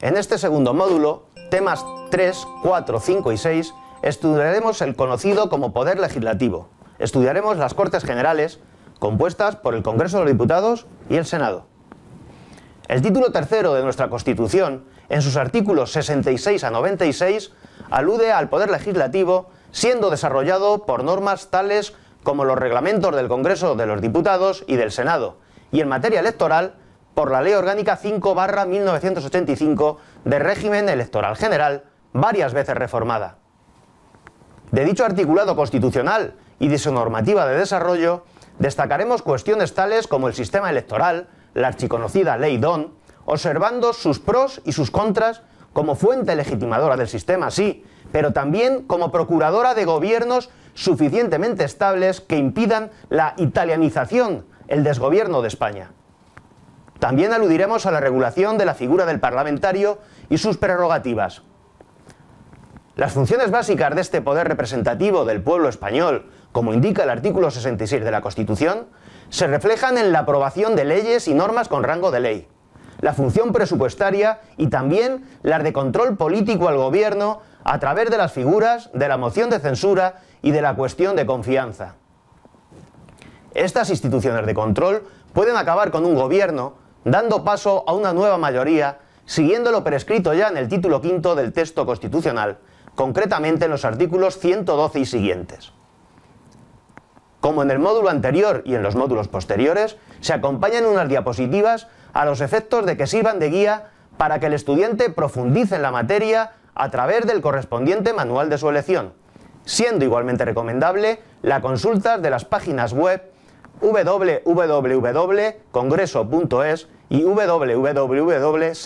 En este segundo módulo, temas 3, 4, 5 y 6, estudiaremos el conocido como Poder Legislativo. Estudiaremos las Cortes Generales, compuestas por el Congreso de los Diputados y el Senado. El título tercero de nuestra Constitución, en sus artículos 66 a 96, alude al Poder Legislativo siendo desarrollado por normas tales como los reglamentos del Congreso de los Diputados y del Senado, y en materia electoral, por la Ley Orgánica 5 1985 de régimen electoral general, varias veces reformada. De dicho articulado constitucional y de su normativa de desarrollo, destacaremos cuestiones tales como el sistema electoral, la archiconocida Ley DON, observando sus pros y sus contras como fuente legitimadora del sistema, sí, pero también como procuradora de gobiernos suficientemente estables que impidan la italianización, el desgobierno de España. También aludiremos a la regulación de la figura del parlamentario y sus prerrogativas. Las funciones básicas de este poder representativo del pueblo español, como indica el artículo 66 de la Constitución, se reflejan en la aprobación de leyes y normas con rango de ley, la función presupuestaria y también las de control político al gobierno a través de las figuras de la moción de censura y de la cuestión de confianza. Estas instituciones de control pueden acabar con un gobierno dando paso a una nueva mayoría, siguiendo lo prescrito ya en el título quinto del texto constitucional, concretamente en los artículos 112 y siguientes. Como en el módulo anterior y en los módulos posteriores, se acompañan unas diapositivas a los efectos de que sirvan de guía para que el estudiante profundice en la materia a través del correspondiente manual de su elección, siendo igualmente recomendable la consulta de las páginas web www.congreso.es y www.senado.es.